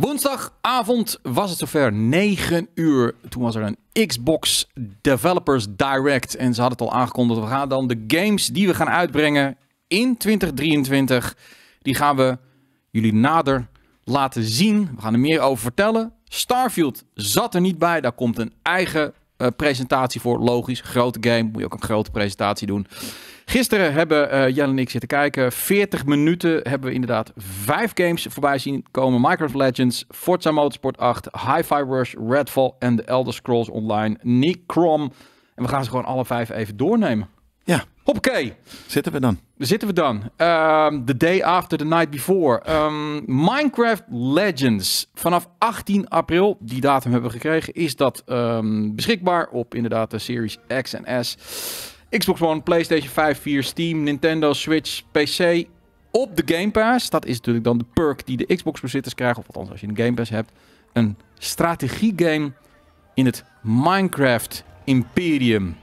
Woensdagavond was het zover 9 uur. Toen was er een Xbox Developers Direct. En ze hadden het al aangekondigd. We gaan dan de games die we gaan uitbrengen in 2023. Die gaan we jullie nader laten zien. We gaan er meer over vertellen. Starfield zat er niet bij. Daar komt een eigen eh, presentatie voor. Logisch, grote game. Moet je ook een grote presentatie doen. Gisteren hebben uh, en ik zitten kijken. 40 minuten hebben we inderdaad vijf games voorbij zien komen. Minecraft Legends, Forza Motorsport 8, Hi-Fi Rush, Redfall en The Elder Scrolls Online. Nick Crom. En we gaan ze gewoon alle vijf even doornemen. Ja. Hoppakee. Zitten we dan. Zitten we dan. Ehm, the day after, the night before. Ehm, Minecraft Legends. Vanaf 18 april, die datum hebben we gekregen, is dat ehm, beschikbaar op inderdaad de Series X en S. Xbox One, PlayStation 5, 4, Steam, Nintendo, Switch, PC op de Game Pass. Dat is natuurlijk dan de perk die de Xbox-bezitters krijgen. Of althans, als je een Game Pass hebt. Een strategiegame in het Minecraft-imperium.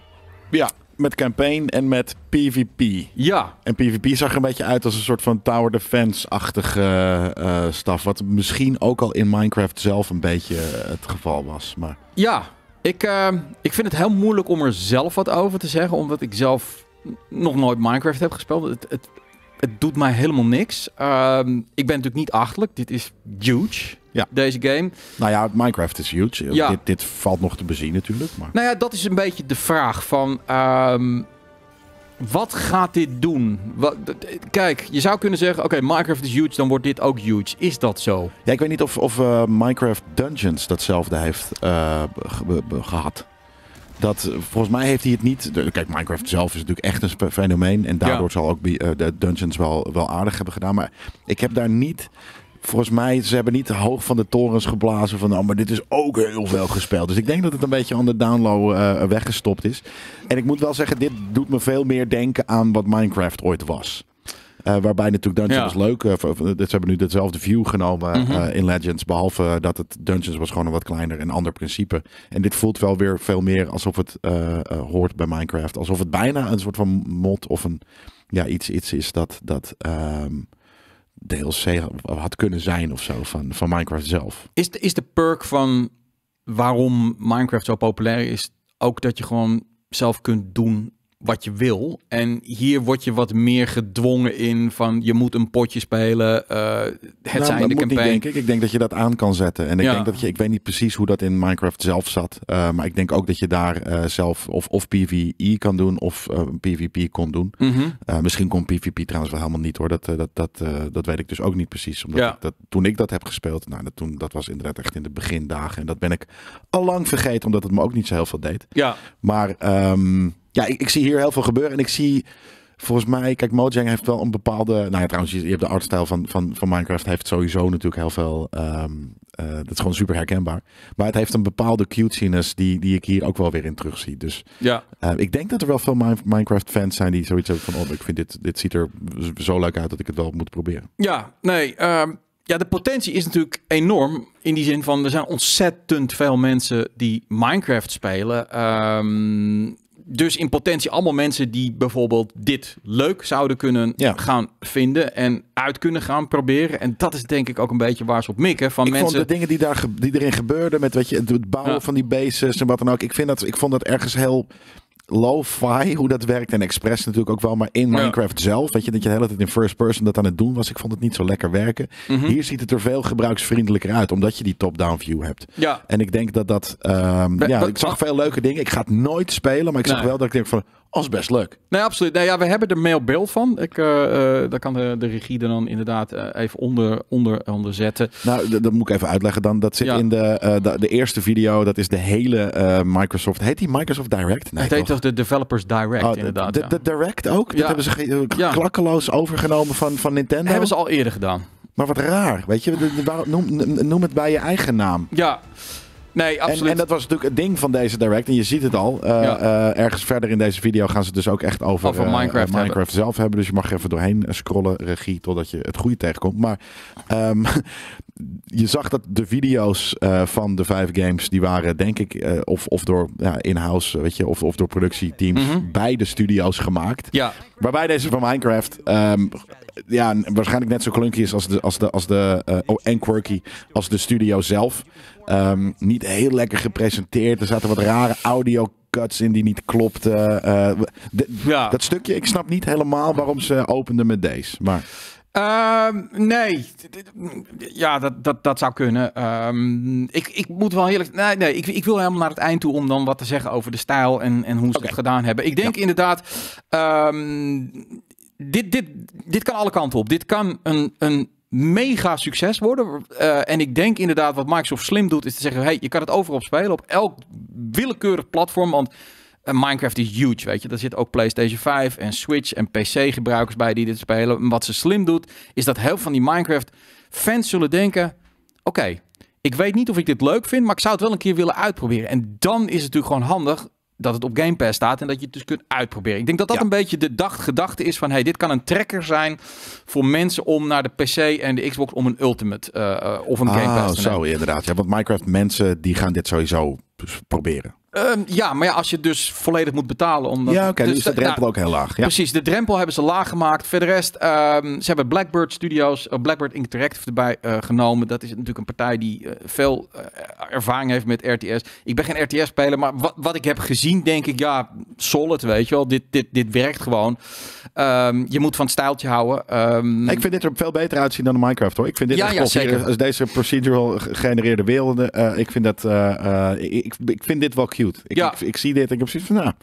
Ja, met campaign en met PvP. Ja. En PvP zag er een beetje uit als een soort van tower defense-achtige uh, staf. Wat misschien ook al in Minecraft zelf een beetje eh, het geval was. Maar... Ja, ik, eh, ik vind het heel moeilijk om er zelf wat over te zeggen, omdat ik zelf nog nooit Minecraft heb gespeeld. Het, het, het doet mij helemaal niks. Ehm, ik ben natuurlijk niet achterlijk. Dit is huge. Ja. Deze game. Nou ja, Minecraft is huge. Ja. Dit, dit, valt nog te bezien natuurlijk. Maar... Nou ja, dat is een beetje de vraag van... Ehm, wat gaat dit doen? Wat, kijk, je zou kunnen zeggen: oké, Minecraft is huge, dan wordt dit ook huge. Is dat zo? Ja, ik weet niet of, of eh, Minecraft Dungeons datzelfde heeft eh, gehad. Dat, eh, volgens mij heeft hij het niet. Kijk, Minecraft zelf is natuurlijk echt een fenomeen. En daardoor zal ook de Dungeons wel, wel aardig hebben gedaan. Maar ik heb daar niet volgens mij, ze hebben niet hoog van de torens geblazen van, nou, maar dit is ook heel veel gespeeld. Dus ik denk dat het een beetje aan de download eh, weggestopt is. En ik moet wel zeggen, dit doet me veel meer denken aan wat Minecraft ooit was. Eh, waarbij natuurlijk Dungeons was leuk. Uh, ze hebben nu dezelfde view genomen mhm. in Legends. Behalve dat het Dungeons was gewoon een wat kleiner en ander principe. En dit voelt wel weer veel meer alsof het hoort bij Minecraft. Alsof het bijna een soort van mod of een ja, iets, iets is dat, dat ehm, DLC had kunnen zijn of zo van, van Minecraft zelf. Is de, is de perk van waarom Minecraft zo populair is ook dat je gewoon zelf kunt doen wat je wil. En hier word je wat meer gedwongen in van je moet een potje spelen. Eh, het nou, zijn de campagne. denk ik. ik. denk dat je dat aan kan zetten. En ik denk dat je, ik weet niet precies hoe dat in Minecraft zelf zat. Eh, maar ik denk ook dat je daar eh, zelf of, of PvE kan doen of PvP kon doen. Mhm. misschien kon PvP trouwens wel helemaal niet hoor. Dat, dat, dat, dat weet ik dus ook niet precies. Omdat dat, toen ik dat heb gespeeld, nou, dat, toen, dat was inderdaad echt in de begindagen. En dat ben ik al lang vergeten, omdat het me ook niet zo heel veel deed. Ja. Maar ehm, ja, ik, ik, zie hier heel veel gebeuren. En ik zie volgens mij, kijk, Mojang heeft wel een bepaalde. Nou ja, trouwens, je, hebt de artstijl van, van, van Minecraft heeft sowieso natuurlijk heel veel. Ehm, eh, dat is gewoon super herkenbaar. Maar het heeft een bepaalde cutesiness die, die ik hier ook wel weer in terugzie. Dus ja. Eh, ik denk dat er wel veel Minecraft-fans zijn die zoiets hebben van... oh, ik vind dit, dit ziet er zo leuk uit dat ik het wel moet proberen. Ja, nee. Ehm, ja, de potentie is natuurlijk enorm. In die zin van, er zijn ontzettend veel mensen die Minecraft spelen. Ehm, dus in potentie allemaal mensen die bijvoorbeeld dit leuk zouden kunnen gaan vinden en uit kunnen gaan proberen. En dat is denk ik ook een beetje waar ze op mikken. Van ik mensen... vond de dingen die, daar, die erin gebeurden met wat je, het bouwen van die bases en wat dan ook. Ik, vind dat, ik vond dat ergens heel lo-fi, hoe dat werkt. En Express natuurlijk ook wel. Maar in Minecraft zelf, weet je, dat je de hele tijd in first person dat aan het doen was. Ik vond het niet zo lekker werken. Mhm. Hier ziet het er veel gebruiksvriendelijker uit, omdat je die top-down view hebt. Ja. En ik denk dat dat... Ehm, ja, ik zag veel leuke dingen. Ik ga het nooit spelen, maar ik zag wel dat ik denk van als best leuk. Nee, absoluut. Nee, ja, we hebben er mail van. Ik, eh, eh, daar kan de, de regie dan inderdaad eh, even onder, onder, onder zetten. Nou, dat moet ik even uitleggen dan. Dat zit in de, de, de, eerste video. Dat is de hele Microsoft. Heet die Microsoft Direct? Nee, het heet toch de Developers Direct oh, inderdaad. De, Direct ook? Dat ja. hebben ze klakkeloos overgenomen van, van Nintendo? Dat hebben ze al eerder gedaan. Maar wat raar, weet je. Noem, noem het bij je eigen naam. Ja. Nee, absoluut. En, en, dat was natuurlijk het ding van deze Direct. En je ziet het al. Eh, eh, ergens verder in deze video gaan ze dus ook echt over, eh, Minecraft, zelf hebben. Dus je mag even doorheen scrollen, regie, totdat je het goede tegenkomt. Maar ehm, je zag dat de video's van de vijf games, die waren denk ik of, of door ja, in-house, weet je, of, of door productieteams mm bij de studio's gemaakt. Waarbij deze van Minecraft ehm, ja, waarschijnlijk net zo klunky is als de, als de, als de oh, en quirky als de studio zelf. Ehm, niet heel lekker gepresenteerd. Er zaten wat rare audio cuts in die niet klopten. Eh, dat stukje, ik snap niet helemaal waarom ze openden met deze. Maar... Ehm, nee, ja, dat, dat, dat zou kunnen. Ehm, ik, ik moet wel eerlijk. Nee, nee ik, ik wil helemaal naar het eind toe om dan wat te zeggen over de stijl en, en hoe ze okay. het gedaan hebben. Ik denk inderdaad. dit, dit, dit kan alle kanten op. Dit kan een, een mega succes worden. Eh, en ik denk inderdaad wat Microsoft slim doet, is te zeggen: hey, je kan het overal spelen op elk willekeurig platform. Want eh, Minecraft is huge, weet je. Daar zit ook PlayStation 5 en Switch en PC-gebruikers bij die dit spelen. En wat ze slim doet, is dat heel veel van die Minecraft-fans zullen denken: oké. ik weet niet of ik dit leuk vind, maar ik zou het wel een keer willen uitproberen. En dan is het natuurlijk gewoon handig dat het op Game Pass staat en dat je het dus kunt uitproberen. Ik denk dat dat een beetje de dacht, gedachte is van... hey, dit kan een trekker zijn voor mensen om naar de PC en de Xbox... om een Ultimate eh, eh, of een Game ah, Pass te zo inderdaad. Ja, want Minecraft mensen die gaan dit sowieso proberen. Ehm, ja, maar ja, als je dus volledig moet betalen. Omdat, ja, oké, dus, de eh, drempel nou, ook heel laag. Ja. Precies, de drempel hebben ze laag gemaakt. Verder rest, um, ze hebben Blackbird Studios, uh, Blackbird Interactive erbij eh, genomen. Dat is natuurlijk een partij die veel ervaring heeft met RTS. Ik ben geen RTS-speler, maar wat, wat ik heb gezien, denk ik, ja, solid, weet je wel. Dit, dit, dit werkt gewoon. Ehm, je moet van het stijltje houden. ik vind dit er veel beter uitzien dan de Minecraft, hoor. Ik vind dit ja, zeker. Als deze procedural gegenereerde werelden, ik vind dat, ik, ik vind dit wel cute. Ik, ja. ik, zie dit en ik heb zoiets van, nou,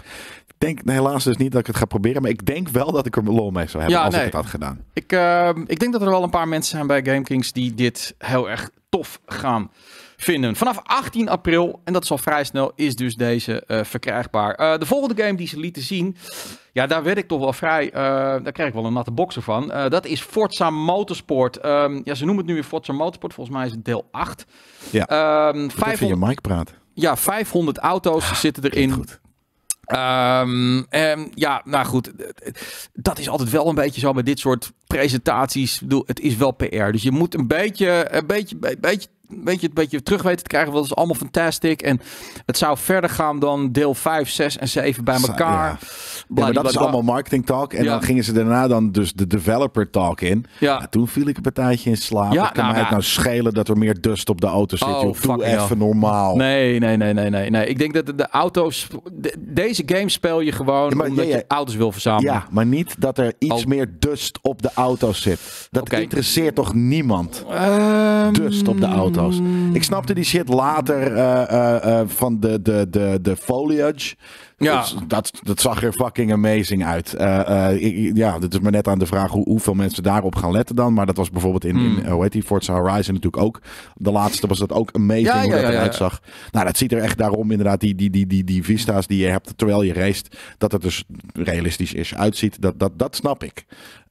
ik denk helaas dus niet dat ik het ga proberen. Maar ik denk wel dat ik er lol mee zou hebben als ik het had gedaan. Ik, ehm, ik denk dat er wel een paar mensen zijn bij GameKings die dit heel erg tof gaan vinden. Vanaf 18 april, en dat is al vrij snel, is dus deze eh, verkrijgbaar. Eh, de volgende game die ze lieten zien, ja, daar werd ik toch wel vrij, eh, daar krijg ik wel een natte boxer van. dat is Forza Motorsport. Ehm, ja, ze noemen het nu weer Forza Motorsport, volgens mij is het deel 8. Ja, um, ehm, 500... je Mike praten ja, 500 auto's zitten erin. Ehm, ja, nou goed. Dat is altijd wel een beetje zo met dit soort presentaties. Ik bedoel, het is wel PR. Dus je moet een beetje, een beetje, een beetje weet je, een beetje terug weten te krijgen. Dat is allemaal fantastic. En het zou verder gaan dan deel 5, 6 en 7 bij elkaar. Ja. maar dat is allemaal marketing talk. En dan gingen ze daarna dan dus de developer talk in. Ja. Nou, toen viel ik een partijtje in slaap. Ja, kan nou, mij het nou schelen dat er meer dust op de auto zit. Oh, Doe even normaal. Nee, nee, nee, nee, nee, nee. Ik denk dat de auto's... deze game speel je gewoon omdat je auto's wil verzamelen. Ja, maar niet dat er iets oh. meer dust op de auto's zit. Dat interesseert toch niemand? Um, dust op de auto. Hmm. Ik snapte die shit later eh, eh, eh, van de, de, de, de foliage. Ja. Dus dat, dat zag er fucking amazing uit. ja, dat is maar net aan de vraag hoe, hoeveel mensen daarop gaan letten dan. Maar dat was bijvoorbeeld in, in hmm. hoe heet die, Forza Horizon natuurlijk ook. De laatste was dat ook amazing hoe dat eruit zag. Nou, dat ziet er echt daarom inderdaad, die, die, die, die, die vista's die je hebt terwijl je race, dat het dus realistisch is uitziet. Dat, dat, dat snap ik.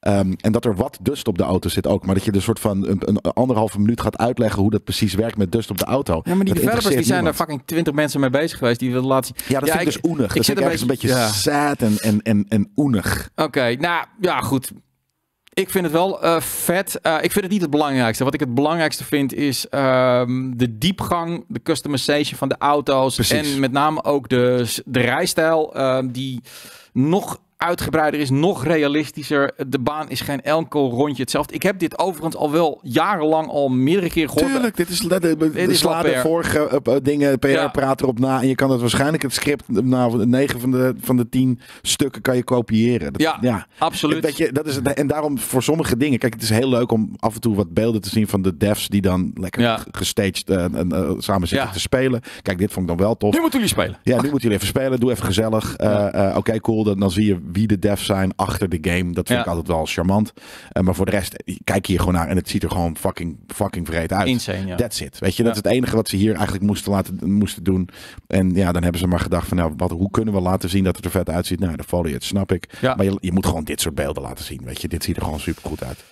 Ehm, en dat er wat dust op de auto zit ook. Maar dat je er dus soort van een, een, anderhalve minuut gaat uitleggen hoe dat precies werkt met dust op de auto. Ja, maar die developers die zijn er fucking twintig mensen mee bezig geweest. Die willen laten zien. Ja, dat is vind ik dus oenig. dat zit ergens een beetje ja. sad en, en, en, en oenig. Oké, nou ja, goed. Ik vind het wel eh, vet. Eh, ik vind het niet het belangrijkste. Wat ik het belangrijkste vind is ehm, de diepgang, de customization van de auto's. En met name ook de, de rijstijl ehm, die nog uitgebreider is, nog realistischer. De baan is geen enkel rondje hetzelfde. Ik heb dit overigens al wel jarenlang al meerdere keer gehoord. Tuurlijk, dit is, de de, de vorige eh, eh, dingen, PR ja. praat erop na. En je kan het waarschijnlijk, het script, eh, nou, 9 van de, van de 10 stukken kan je kopiëren. Dat, ja, absoluut. Dat, je, dat is, en daarom voor sommige dingen, kijk, het is heel leuk om af en toe wat beelden te zien van de devs die dan lekker gestaged en samen zitten te spelen. Kijk, dit vond ik dan wel tof. Nu moeten jullie spelen. Ja, nu moeten jullie even spelen. Doe even gezellig. Oké, cool. Dan, dan zie je wie de devs zijn achter de game. Dat vind ik altijd wel charmant. Eh, maar voor de rest, kijk hier gewoon naar en het ziet er gewoon fucking, fucking vreed uit. Insane, That's it. Weet je, dat is het enige wat ze hier eigenlijk moesten, laten, moesten doen. En ja, dan hebben ze maar gedacht van, nou, wat, hoe kunnen we laten zien dat het er vet uitziet? Nou, de het snap ik. Maar je, je moet gewoon dit soort beelden laten zien, weet je. Dit ziet er gewoon super goed uit.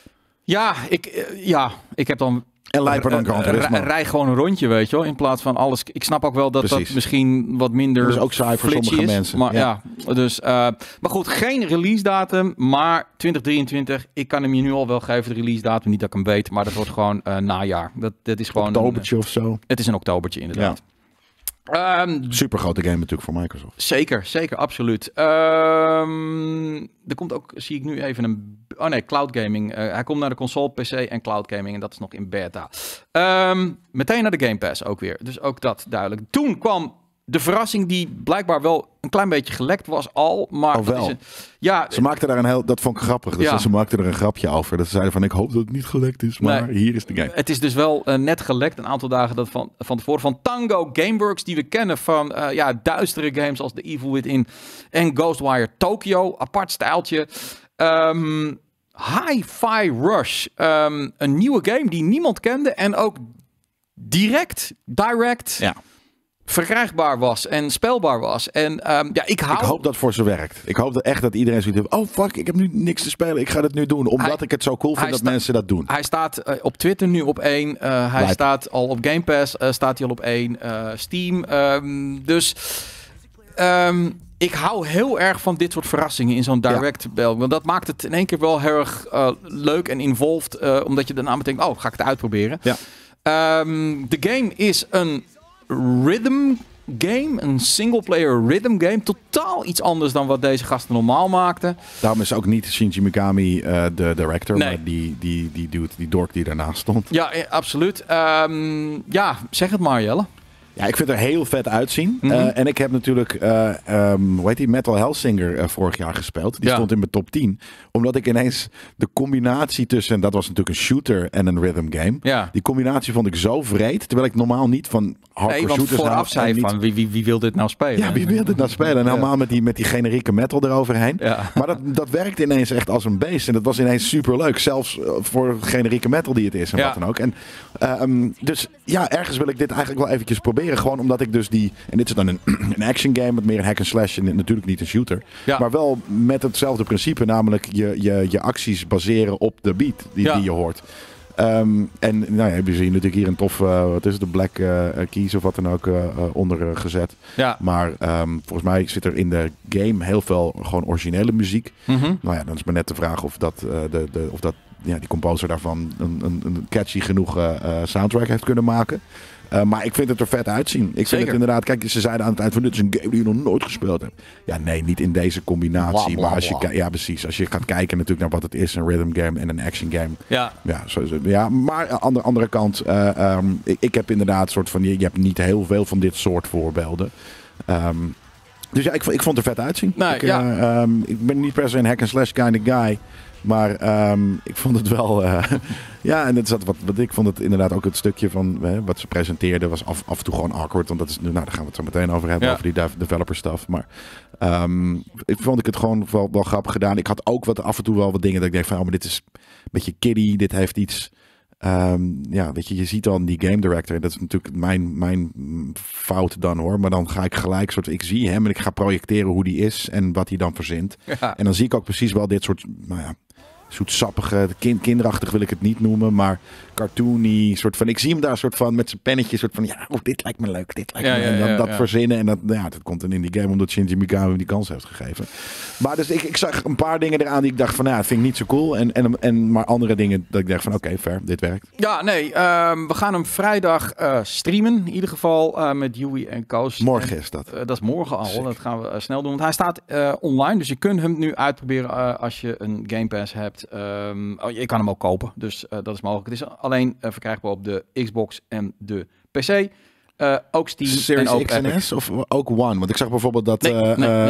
Ja, ik, eh, ja, ik heb dan en dan eh, eh, Rij gewoon een rondje, weet je wel. In plaats van alles. Ik snap ook wel dat dat misschien wat minder. Dat is ook saai voor sommige mensen. Maar, ja. dus, eh, maar goed, geen release datum. Maar 2023, ik kan hem je nu al wel geven, de release datum. Niet dat ik hem weet, maar dat wordt gewoon najaar. Dat, dat is gewoon. Oktobertje een, of zo. Het is een oktobertje, inderdaad. Ja. Ehm, Super grote game natuurlijk voor Microsoft. Zeker, zeker, absoluut. Ehm, er komt ook, zie ik nu even een Oh nee, cloud gaming. Eh, hij komt naar de console, PC en cloud gaming. En dat is nog in beta. Ehm, meteen naar de Game Pass ook weer. Dus ook dat duidelijk. Toen kwam de verrassing die blijkbaar wel een klein beetje gelekt was al. Maar oh, wel. Een, ja, ze maakten daar een heel. Dat vond ik grappig. Dus ja. Ze maakten er een grapje over. Dat ze zeiden van ik hoop dat het niet gelekt is. Maar hier is de game. Het is dus wel eh, net gelekt. Een aantal dagen dat van, van tevoren. Van Tango Gameworks, die we kennen van uh, ja, duistere games als The Evil Within en Ghostwire Tokyo. Apart stijltje. Ehm, Hi-Fi Rush. Ehm, een nieuwe game die niemand kende en ook direct, direct ja. verkrijgbaar was en speelbaar was. En ehm, ja, ik, hoop dat voor ze werkt. Ik hoop dat echt dat iedereen zoiets heeft. Oh fuck, ik heb nu niks te spelen. Ik ga dit nu doen. Omdat ik het zo cool vind dat mensen dat doen. Hij staat eh, op Twitter nu op één. Eh, hij staat al op Game Pass. Eh, staat hij al op één. Steam. Ehm, dus... Um, ik hou heel erg van dit soort verrassingen in zo'n direct bel. Want dat maakt het in één keer wel heel erg eh, leuk en involved. Uh, omdat je daarna meteen, oh, ga ik het uitproberen. Ja. Ehm, de game is een rhythm game. Een single-player rhythm game. Totaal iets anders dan wat deze gasten normaal maakten. Daarom is ook niet Shinji Mikami eh, de director. Maar die, die, die dude, die dork die daarnaast stond. Ja, absoluut. Ehm, ja, zeg het maar, Jelle. Ja, ik vind er heel vet uitzien. Mhm. Eh, en ik heb natuurlijk, eh, ehm, hoe heet die, Metal Hellsinger uh, vorig jaar gespeeld. Die stond in mijn top 10. Omdat ik ineens de combinatie tussen, dat was natuurlijk een shooter en een rhythm game. Ja. Die combinatie vond ik zo vreed. Terwijl ik normaal niet van hardcore nee, shooters vooraf zei van wie, wie, wie wil dit nou spelen? Ja, wie wil dit nou spelen? En helemaal met, die, met die generieke metal eroverheen. Ja. Maar dat, dat werkte ineens echt als een beest. En dat was ineens super leuk. Zelfs voor generieke metal die het is en wat dan ook. En, ehm, dus ja, ergens wil ik dit eigenlijk wel eventjes proberen gewoon omdat ik dus die. En dit is dan een, een action game, wat meer een hack and slash en natuurlijk niet een shooter. Ja. Maar wel met hetzelfde principe, namelijk je, je, je acties baseren op de beat die, je hoort. Ehm, en nou ja, we zien natuurlijk hier een tof, eh, wat is het, de Black eh, eh, Keys of wat dan ook onder gezet. Ja. Maar ehm, volgens mij zit er in de game heel veel gewoon originele muziek. Mhm. Nou ja, dan is maar net de vraag of dat, de, de, of dat ja, die composer daarvan een, een, een catchy genoeg soundtrack heeft kunnen maken. Eh, maar ik vind het er vet uitzien. Ik Zeker. vind het inderdaad, kijk, ze zeiden aan het eind van dit is een game die je nog nooit gespeeld hebt. Ja, nee, niet in deze combinatie. maar als je, ja, precies. Als je gaat kijken natuurlijk naar wat het is, een rhythm game en een action game. Ja. Ja, ja maar aan eh, de andere kant, eh, ehm, ik, ik, heb inderdaad soort van, je, hebt niet heel veel van dit soort voorbeelden. Ehm, dus ja, ik, ik vond het er vet uitzien. Nou, ik, ehm, ik ben niet per se een hack-and-slash kind of guy. Maar ehm, ik vond het wel. Eh, ja, en het zat wat, wat ik vond het inderdaad ook het stukje van hè, wat ze presenteerden was af, af en toe gewoon awkward. Want dat is nu, nou, daar gaan we het zo meteen over hebben, over die developer stuff. Maar ehm, ik vond ik het gewoon wel, wel grappig gedaan. Ik had ook wat af en toe wel wat dingen dat ik denk van, oh, maar dit is een beetje kiddie, dit heeft iets. Ehm, ja, weet je, je ziet dan die game director. Dat is natuurlijk mijn, mijn fout dan hoor. Maar dan ga ik gelijk soort. Ik zie hem en ik ga projecteren hoe die is en wat hij dan verzint. En dan zie ik ook precies wel dit soort nou ja, zoetsappige, kind, kinderachtig wil ik het niet noemen, maar cartoony, soort van, ik zie hem daar soort van met zijn pennetje, soort van, ja, oh, dit lijkt me leuk, dit lijkt me, en dan dat verzinnen en dat, nou ja, dat komt dan in die game omdat Shinji Mikami hem die kans heeft gegeven. Maar dus ik, ik zag een paar dingen eraan die ik dacht van, nou, ja, vind ik niet zo cool, en, en, en maar andere dingen dat ik dacht van, oké, okay, dit werkt. Ja, nee, ehm, we gaan hem vrijdag eh, streamen, in ieder geval eh, met Yui en Koos. Morgen is dat. Eh, dat is morgen al, dat gaan we snel doen, want hij staat online, dus je kunt hem nu uitproberen als je een Game Pass hebt. Ehm, oh, je kan hem ook kopen, dus eh, dat is mogelijk. Het is alleen eh, verkrijgbaar op de Xbox en de PC. Eh, ook Steam Series en ook X en S of ook One? Want ik zag bijvoorbeeld dat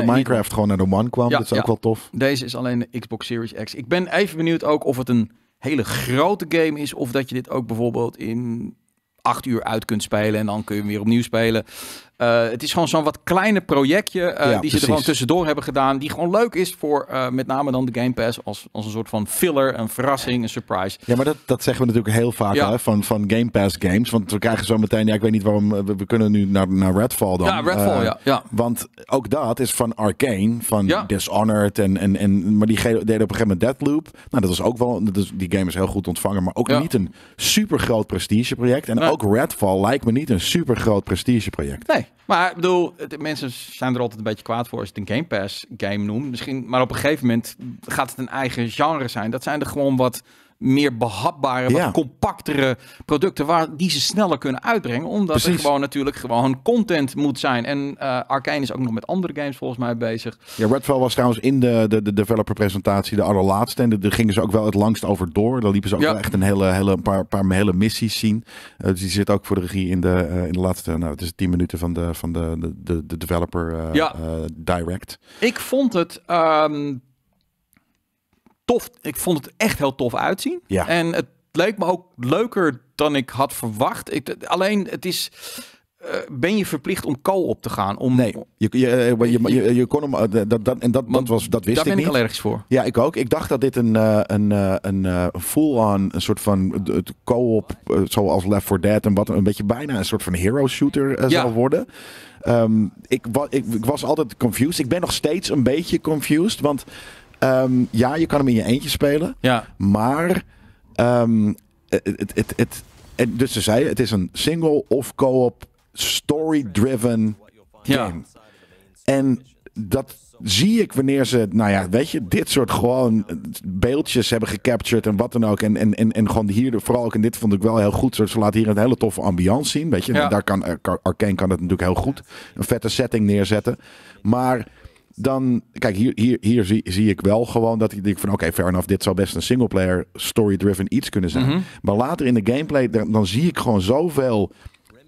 Minecraft gewoon naar de One kwam. dat is ook wel tof. Deze is alleen de Xbox Series X. Ik ben even benieuwd ook of het een hele grote game is. Of dat je dit ook bijvoorbeeld in acht uur uit kunt spelen. En dan kun je hem weer opnieuw spelen. Eh, het is gewoon zo'n wat kleine projectje eh, die ze er gewoon tussendoor hebben gedaan. Die gewoon leuk is voor eh, met name dan de Game Pass als, als een soort van filler, een verrassing, een surprise. Ja, maar dat, dat zeggen we natuurlijk heel vaak hè, van, van Game Pass games. Want we krijgen zo meteen, ja ik weet niet waarom, we, kunnen nu naar, naar Redfall dan. Ja, Redfall, ja, ja, Want ook dat is van Arcane, van Dishonored en, en, en maar die deden op een gegeven moment Deathloop. Nou dat was ook wel, die game is heel goed ontvangen, maar ook niet een super groot prestigeproject. En ook Redfall lijkt me niet een super groot prestigeproject. Nee. Maar ik bedoel, mensen zijn er altijd een beetje kwaad voor als je het een Game Pass game noemt. Misschien, maar op een gegeven moment gaat het een eigen genre zijn. Dat zijn er gewoon wat meer behapbare, wat compactere producten waar die ze sneller kunnen uitbrengen. Omdat Precies. er gewoon natuurlijk gewoon content moet zijn. En uh, Arkane is ook nog met andere games volgens mij bezig. Ja, Redfall was trouwens in de, de, de developer presentatie de allerlaatste. En daar gingen ze ook wel het langst over door. Daar liepen ze ook wel echt een hele, hele, een paar, paar hele missies zien. Uh, dus die zit ook voor de regie in de, eh, in de laatste, nou het is 10 minuten van de, van de, de, de developer ja. direct. Ik vond het... Ehm, tof. Ik vond het echt heel tof uitzien. Ja. En het leek me ook leuker dan ik had verwacht. Ik, alleen het is. Uh, ben je verplicht om kool op te gaan? Om... Nee, je, je, eh, je, je, kon hem. Uh, dat, dat, en dat, dat, was, dat wist ik niet. Daar ben ik allergisch voor. Ja, ik ook. Ik dacht dat dit een, uh, een, een full-on een soort van co-op, zoals Left 4 Dead en wat een beetje bijna een soort van hero shooter zou worden. Um, ik, wa, ik, ik was altijd confused. Ik ben nog steeds een beetje confused, want Ehm, ja, je kan hem in je eentje spelen. Ja. Maar ehm, dus ze zei, het is een single of co-op story-driven game. Ja. En dat zie ik wanneer ze, nou ja, weet je, dit soort gewoon beeldjes hebben gecaptured en wat dan ook. En, en, en, en gewoon hier, vooral ook, en dit vond ik wel heel goed. Ze laat hier een hele toffe ambiance zien, weet je. Ja. En daar kan, Arkane kan het natuurlijk heel goed. Een vette setting neerzetten. Maar dan, kijk, hier, hier, hier zie, zie ik wel gewoon dat ik denk van... oké, okay, fair enough, dit zou best een singleplayer story-driven iets kunnen zijn. Mhm. Maar later in de gameplay, dan, dan zie ik gewoon zoveel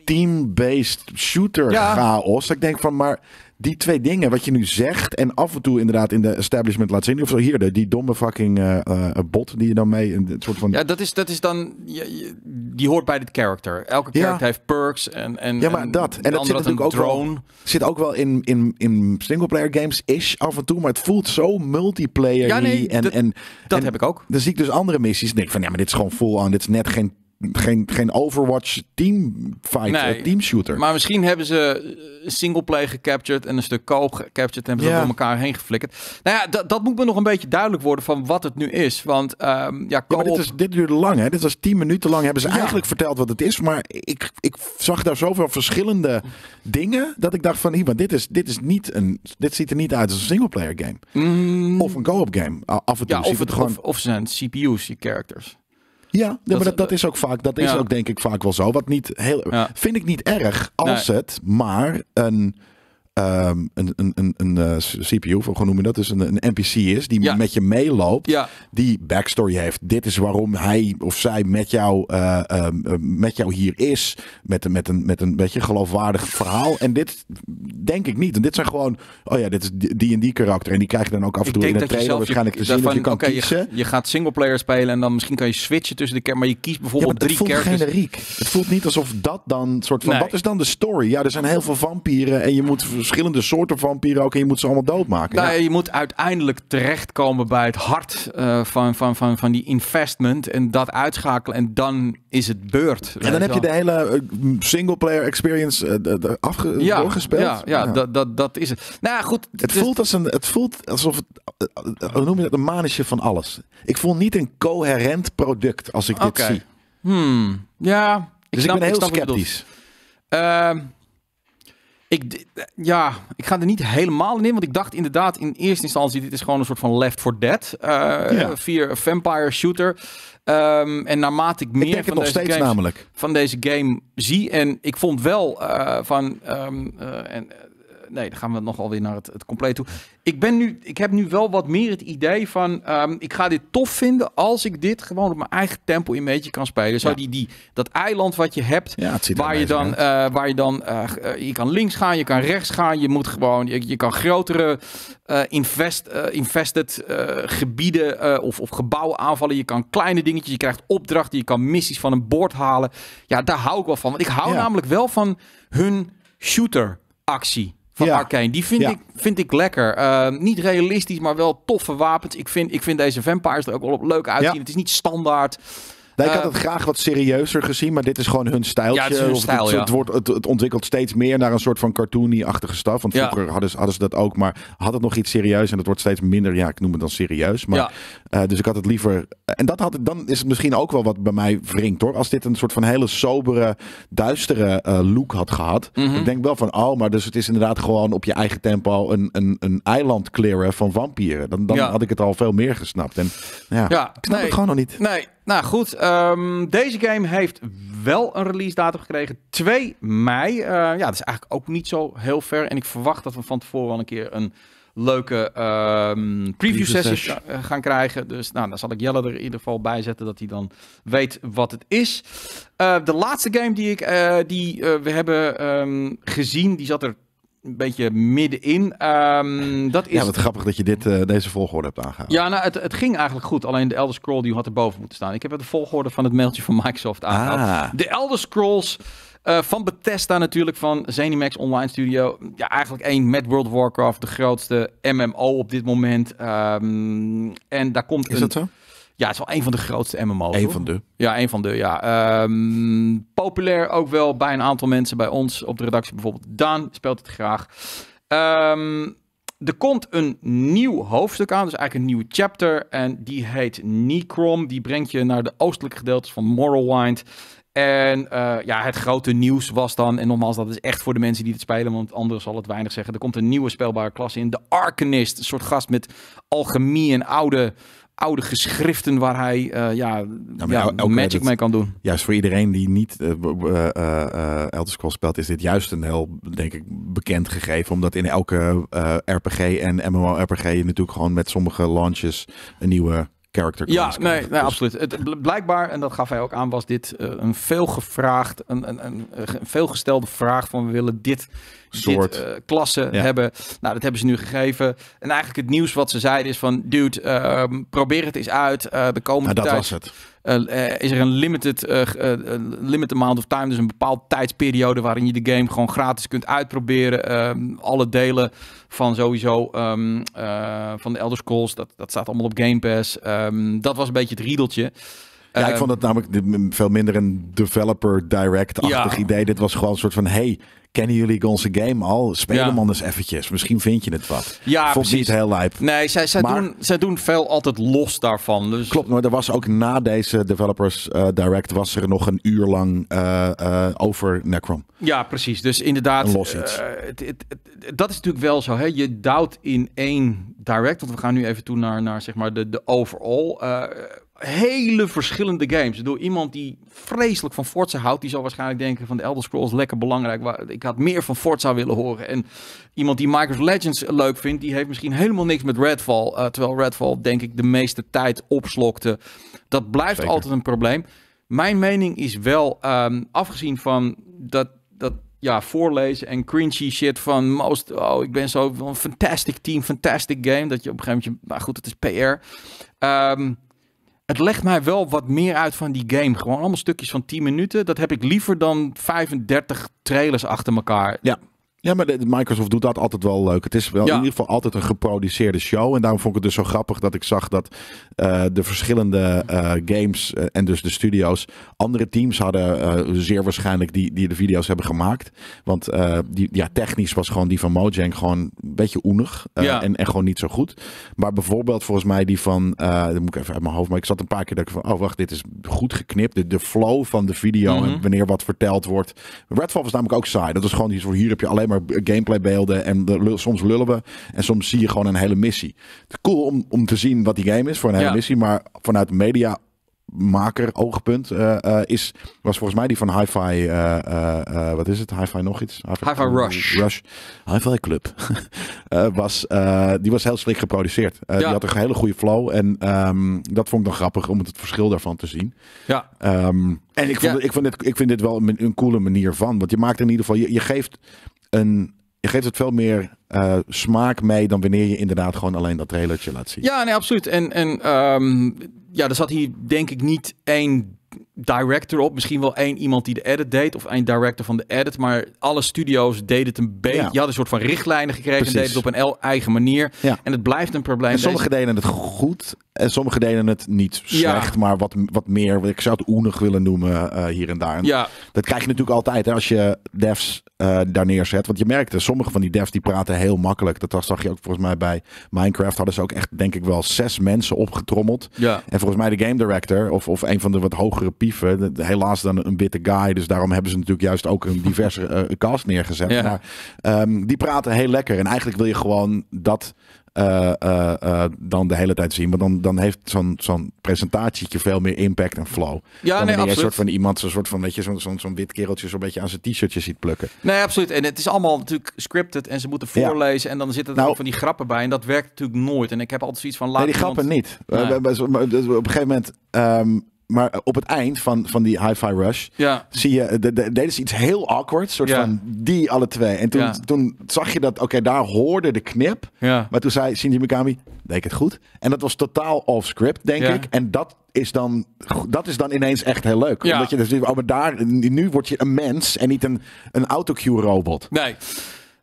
team-based shooter chaos. Dat ik denk van, maar die twee dingen, wat je nu zegt en af en toe inderdaad in de establishment laat zien. Of zo hier, de, die domme fucking eh, eh, eh, bot die je dan mee, een soort van... Ja, dat is, dat is dan, je, die hoort bij dit character. Elke ja. heeft perks en... en ja, maar dat. En dat zit natuurlijk ook drone. zit ook wel in, in, in singleplayer games is af en toe, maar het voelt zo multiplayer ja, nee, en, en, dat heb ik ook. Dan zie ik dus andere missies en denk van, ja, maar dit is gewoon full-on, dit is net geen geen, geen Overwatch team fight, team shooter. Maar misschien hebben ze eh, singleplay gecaptured en een stuk co gecaptured en hebben ze elkaar heen geflikkerd. Nou ja, dat moet me nog een beetje duidelijk worden van wat het nu is. Want ehm, ja, ja dit, is, dit duurde lang hè. Dit was tien minuten lang hebben ze eigenlijk verteld wat het is. Maar ik, ik zag daar zoveel verschillende dingen dat ik dacht van, hier, dit, is, dit, is niet een, dit ziet er niet uit als een singleplayer game. Mm. Of een co-op game. Af en toe. Ja, of, gewoon... Of, of, zijn CPU's, je characters. Ja, maar dat, dat is ook vaak. Dat is ook denk ik vaak wel zo. Wat niet heel. Vind ik niet erg als het maar een Ehm, een, een, een, een eh, CPU, voor hoe noem dat? Dus een, een NPC is die met je meeloopt, ja. die backstory heeft. Dit is waarom hij of zij met jou, eh, ehm, eh, met jou hier is. Met, met, een, met een beetje geloofwaardig verhaal. En dit denk ik niet. En dit zijn gewoon, oh ja, dit is die en die karakter. En die krijg je dan ook af en toe in de trailer waarschijnlijk te zien dat je kan kiezen. Je, je gaat singleplayer spelen en dan misschien kan je switchen tussen de Maar je kiest bijvoorbeeld drie kerken. Het voelt generiek. Het voelt niet alsof dat dan soort van, wat is dan de story? Ja, er zijn heel veel vampieren en je moet verschillende soorten vampieren ook en je moet ze allemaal doodmaken. Nou, Je moet uiteindelijk terechtkomen bij het hart eh, van, van, van, van die investment en dat uitschakelen en dan is het beurt. En dan heb je de hele eh, single player experience uh, ja, doorgespeeld. Ja, Dat, dat, dat is het. Nou goed. Het, dus- voelt als een, het voelt alsof het, hoe noem je dat, een manetje van alles. Ik voel niet een coherent product als ik dit zie. Hmm. Ja, ik dus ik ben heel sceptisch. Ehm, ja, ik ga er niet helemaal in, want ik dacht inderdaad in eerste instantie, dit is gewoon een soort van Left for Dead. via eh, ja. vampire shooter. Ehm, en naarmate ik meer van, deze van deze game zie, en ik vond wel eh, van, ehm, eh, en nee, dan gaan we nogal weer naar het, het compleet toe. Ik, ben nu, ik heb nu wel wat meer het idee van... Ehm, ik ga dit tof vinden als ik dit gewoon op mijn eigen tempo in beetje kan spelen. Zo die, die, dat eiland wat je hebt, eh, waar, je dan, uh, eh, waar je eh, dan... je kan links gaan, je kan rechts gaan. Je moet gewoon... Je, je kan grotere invest, invested gebieden of, of gebouwen aanvallen. Je kan kleine dingetjes, je krijgt opdrachten. Je kan missies van een bord halen. Ja, daar hou ik wel van. Want ik hou namelijk wel van hun shooter actie van ja. Arkane. Die vind, ik, vind ik lekker. Eh, niet realistisch, maar wel toffe wapens. Ik vind, ik vind deze vampires er ook wel op leuk uitzien. Ja. Het is niet standaard nou, ik had ehm, het graag wat serieuzer gezien, maar dit is gewoon hun stijltje. Ja, het, ja. het, wordt, het, ontwikkelt steeds meer naar een soort van cartoony-achtige staf. Want vroeger hadden, ze, hadden ze dat ook, maar had het nog iets serieus en het wordt steeds minder, ja, ik noem het dan serieus. Maar, eh, dus ik had het liever... En dat had dan is het misschien ook wel wat bij mij wringt hoor. Als dit een soort van hele sobere, duistere eh, look had gehad. Mhm. Ik denk wel van, oh, maar dus het is inderdaad gewoon op je eigen tempo een, een, een eiland clearen van vampieren. Dan, dan had ik het al veel meer gesnapt. En ja, ik snap het gewoon nog niet. Nee, nou goed. Ehm, deze game heeft wel een release datum gekregen. 2 mei. Eh, ja, dat is eigenlijk ook niet zo heel ver. En ik verwacht dat we van tevoren wel een keer een leuke ehm, preview sessie eh, gaan krijgen. Dus nou, dan zal ik Jelle er in ieder geval bij zetten dat hij dan weet wat het is. Eh, de laatste game die, ik, die we hebben ehm, gezien, die zat er een beetje middenin. Um, dat is... Ja, wat grappig dat je dit, eh, deze volgorde hebt aangehaald. Ja, nou, het, het ging eigenlijk goed. Alleen de Elder Scrolls die had erboven moeten staan. Ik heb de volgorde van het mailtje van Microsoft aangehaald. Ah. De Elder Scrolls... Eh, van Bethesda natuurlijk, van ZeniMax Online Studio. Ja, eigenlijk één met World of Warcraft, de grootste MMO op dit moment. Ehm, en daar komt Is het zo? Ja, het is wel een van de grootste MMO's. Een van de. Ja, een van de, ja. Ehm, populair ook wel bij een aantal mensen bij ons op de redactie. Bijvoorbeeld Daan speelt het graag. Ehm, er komt een nieuw hoofdstuk aan, dus eigenlijk een nieuw chapter. En die heet Necrom. Die brengt je naar de oostelijke gedeeltes van Morrowind. En eh, ja, het grote nieuws was dan, en nogmaals, dat is echt voor de mensen die het spelen, want anders zal het weinig zeggen. Er komt een nieuwe speelbare klasse in, de Arcanist. Een soort gast met alchemie en oude oude geschriften waar hij uh, ja, ja magic mee kan doen. Juist voor iedereen die niet uh, uh, Elder Scrolls speelt, is dit juist een heel, denk ik, bekend gegeven. Omdat in elke RPG en MMORPG je natuurlijk gewoon met sommige launches een nieuwe character Ja, nee, nee dus- absoluut. Het, blijkbaar, en dat gaf hij ook aan, was dit een veel gevraagd, een, een, een, een veelgestelde vraag van we willen dit eh, soort dit, klasse hebben. Nou, dat hebben ze nu gegeven. En eigenlijk het nieuws wat ze zeiden is van, dude, ehm, probeer het eens uit. Uh, de komende En nou, dat tijd, was het. Eh, is er een limited, limited amount of time, dus een bepaalde tijdsperiode waarin je de game gewoon gratis kunt uitproberen. Ehm, alle delen van sowieso ehm, van de Elder Scrolls, dat, dat staat allemaal op Game Pass. dat was een beetje het riedeltje. Ja, ik ehm, vond het namelijk veel minder een developer-direct-achtig idee. Dit was gewoon een soort van, hey, kennen jullie onze game al? Speel ja. hem anders eventjes. Misschien vind je het wat. Ja, Vond precies. niet heel lijp. Nee, zij, zij, doen, zij doen veel altijd los daarvan. Dus... Klopt, maar er was ook na deze Developers eh, Direct... was er nog een uur lang eh, eh, over Necrom. Ja, precies. Dus inderdaad... Het, het, dat is natuurlijk wel zo. Hè? Je duwt in één direct... want we gaan nu even toe naar, naar zeg maar de, de overall hele verschillende games. Door iemand die vreselijk van Forza houdt, die zal waarschijnlijk denken van de Elder Scrolls lekker belangrijk. Ik had meer van Forza willen horen. En iemand die Microsoft Legends leuk vindt, die heeft misschien helemaal niks met Redfall. Eh, terwijl Redfall denk ik de meeste tijd opslokte. Dat blijft altijd een probleem. Mijn mening is wel, ehm, afgezien van dat, dat ja, voorlezen en cringy shit van most. Oh, ik ben zo van fantastic team, fantastic game. Dat je op een gegeven moment, maar nou goed, het is PR. Ehm, het legt mij wel wat meer uit van die game. Gewoon allemaal stukjes van 10 minuten. Dat heb ik liever dan 35 trailers achter elkaar. Ja. Ja, maar Microsoft doet dat altijd wel leuk. Het is wel in ieder geval altijd een geproduceerde show. En daarom vond ik het dus zo grappig dat ik zag dat eh, de verschillende eh, games eh, en dus de studio's andere teams hadden zeer waarschijnlijk die, die de video's hebben gemaakt. Want die, ja, technisch was gewoon die van Mojang gewoon beetje oenig eh, en, en gewoon niet zo goed. Maar bijvoorbeeld volgens mij die van, uh, moet ik even uit mijn hoofd, maar ik zat een paar keer dat ik van, oh wacht, dit is goed geknipt. De, de flow van de video en mhm. wanneer wat verteld wordt. Redfall was namelijk ook saai. Dat is gewoon iets voor hier heb je alleen maar gameplay beelden en de, soms lullen we en soms zie je gewoon een hele missie. cool om, om te zien wat die game is voor een hele missie, maar vanuit media maker oogpunt eh, eh, is, was volgens mij die van Hi-Fi, eh, wat is het? Hi-Fi nog iets? Hi-Fi, Rush. Rush. Hi-Fi Club. was, die was heel slick geproduceerd. Ja. Die had een hele goede flow en ehm, dat vond ik dan grappig om het, verschil daarvan te zien. Ja. Ehm, en ik, vond, ik, vind dit, ik vind dit wel een, een coole manier van, want je maakt in ieder geval, je, je geeft een je geeft het veel meer eh, smaak mee dan wanneer je inderdaad gewoon alleen dat trailertje laat zien. Ja, nee, absoluut. En, en ehm, ja, er zat hier denk ik niet één director op. Misschien wel één iemand die de edit deed of één director van de edit. Maar alle studio's deden het een beetje. Je had een soort van richtlijnen gekregen en deden het op een eigen manier. Ja. En het blijft een probleem. En sommige deden het goed en sommige deden het niet slecht. Maar wat, wat meer, ik zou het oenig willen noemen eh, hier en daar. ja. Dat krijg je natuurlijk altijd hè, als je devs eh, daar neerzet. Want je merkte, sommige van die devs die praten heel makkelijk. Dat zag je ook volgens mij bij Minecraft. Hadden ze ook echt, denk ik wel, zes mensen opgetrommeld. Ja. En volgens mij de game director of, of een van de wat hogere pieven. helaas dan een witte guy. Dus daarom hebben ze natuurlijk juist ook een diverse eh, cast neergezet. Maar, ehm, die praten heel lekker. En eigenlijk wil je gewoon dat eh, eh, eh, dan de hele tijd zien. want dan, dan heeft zo'n zo'n presentatietje veel meer impact en flow. Ja, dan nee, absoluut. Een soort van iemand, zo'n soort van, weet je, zo'n zo'n wit kereltje zo'n beetje aan zijn t-shirtje ziet plukken. Nee, absoluut. En het is allemaal natuurlijk scripted en ze moeten voorlezen. En dan zitten er ook nou- van die grappen bij. En dat werkt natuurlijk nooit. En ik heb altijd zoiets van... Laat nee, die grappen niet. Nee. Op een gegeven moment... Ehm, maar eh, op het eind van, van die hi-fi rush ja. zie je, eh, de, de, deden ze iets heel awkward, soort van die alle twee. En toen, toen zag je dat, oké, daar hoorde de knip. Maar toen zei Shinji Mikami, deed het goed. En dat was totaal off-script, denk ik. En dat is dan, dat is dan ineens echt heel leuk. Omdat je dus, oh, maar daar, nu word je een mens en niet een, een autocue-robot. Nee.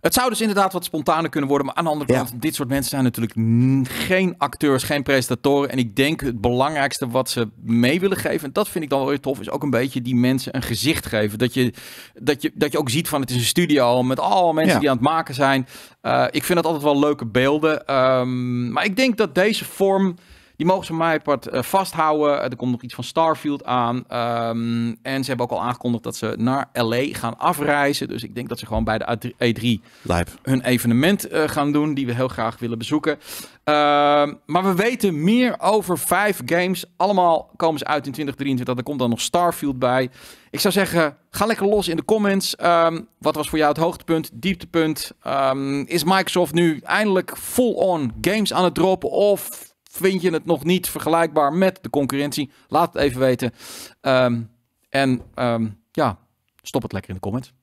Het zou dus inderdaad wat spontaner kunnen worden. Maar aan de andere kant, dit soort mensen zijn natuurlijk geen acteurs, geen presentatoren. En ik denk het belangrijkste wat ze mee willen geven, en dat vind ik dan wel weer tof, is ook een beetje die mensen een gezicht geven. Dat je, dat je, dat je ook ziet van het is een studio met al mensen die aan het maken zijn. Eh, ik vind dat altijd wel leuke beelden. Ehm, maar ik denk dat deze vorm die mogen ze mij apart eh, vasthouden. er komt nog iets van Starfield aan. Ehm, en ze hebben ook al aangekondigd dat ze naar LA gaan afreizen. Dus ik denk dat ze gewoon bij de E3 e Live. hun evenement eh, gaan doen. Die we heel graag willen bezoeken. Ehm, maar we weten meer over vijf games. Allemaal komen ze uit in 2023. Er komt dan nog Starfield bij. Ik zou zeggen, ga lekker los in de comments. Ehm, wat was voor jou het hoogtepunt, dieptepunt? is Microsoft nu eindelijk full-on games aan het droppen? Of vind je het nog niet vergelijkbaar met de concurrentie? Laat het even weten. Ehm, en ehm, ja, stop het lekker in de comments.